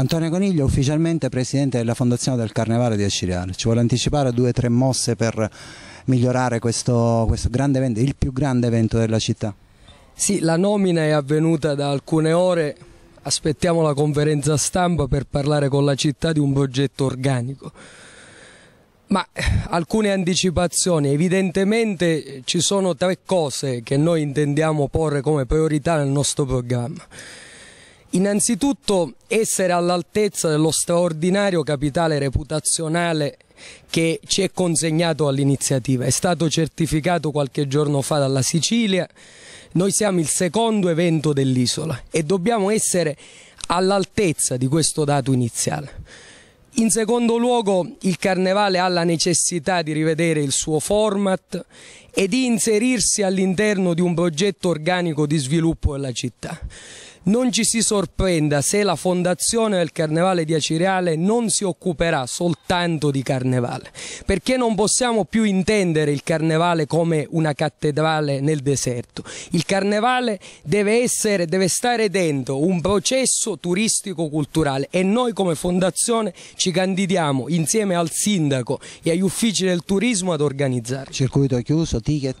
Antonio Coniglio, ufficialmente presidente della Fondazione del Carnevale di Acireale. Ci vuole anticipare due o tre mosse per migliorare questo, questo grande evento, il più grande evento della città? Sì, la nomina è avvenuta da alcune ore. Aspettiamo la conferenza stampa per parlare con la città di un progetto organico. Ma eh, alcune anticipazioni, evidentemente eh, ci sono tre cose che noi intendiamo porre come priorità nel nostro programma. Innanzitutto essere all'altezza dello straordinario capitale reputazionale che ci è consegnato all'iniziativa. È stato certificato qualche giorno fa dalla Sicilia. Noi siamo il secondo evento dell'isola e dobbiamo essere all'altezza di questo dato iniziale. In secondo luogo il carnevale ha la necessità di rivedere il suo format e di inserirsi all'interno di un progetto organico di sviluppo della città. Non ci si sorprenda se la fondazione del Carnevale di Acireale non si occuperà soltanto di Carnevale, perché non possiamo più intendere il Carnevale come una cattedrale nel deserto. Il Carnevale deve essere, deve stare dentro un processo turistico-culturale e noi come fondazione ci candidiamo insieme al sindaco e agli uffici del turismo ad organizzarlo. Circuito chiuso, ticket?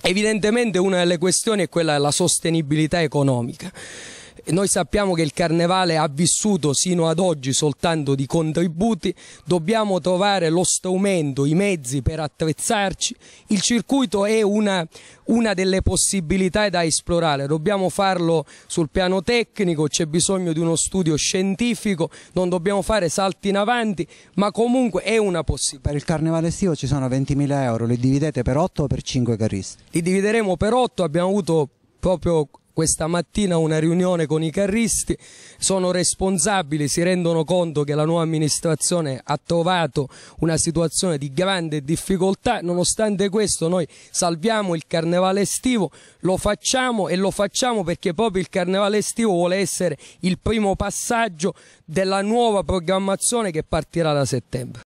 Evidentemente una delle questioni è quella della sostenibilità economica. Noi sappiamo che il Carnevale ha vissuto sino ad oggi soltanto di contributi, dobbiamo trovare lo strumento, i mezzi per attrezzarci. Il circuito è una, una delle possibilità da esplorare, dobbiamo farlo sul piano tecnico, c'è bisogno di uno studio scientifico, non dobbiamo fare salti in avanti, ma comunque è una possibilità. Per il Carnevale estivo ci sono 20.000 euro, li dividete per 8 o per 5 carristi? Li divideremo per 8, abbiamo avuto proprio questa mattina una riunione con i carristi, sono responsabili, si rendono conto che la nuova amministrazione ha trovato una situazione di grande difficoltà, nonostante questo noi salviamo il carnevale estivo, lo facciamo e lo facciamo perché proprio il carnevale estivo vuole essere il primo passaggio della nuova programmazione che partirà da settembre.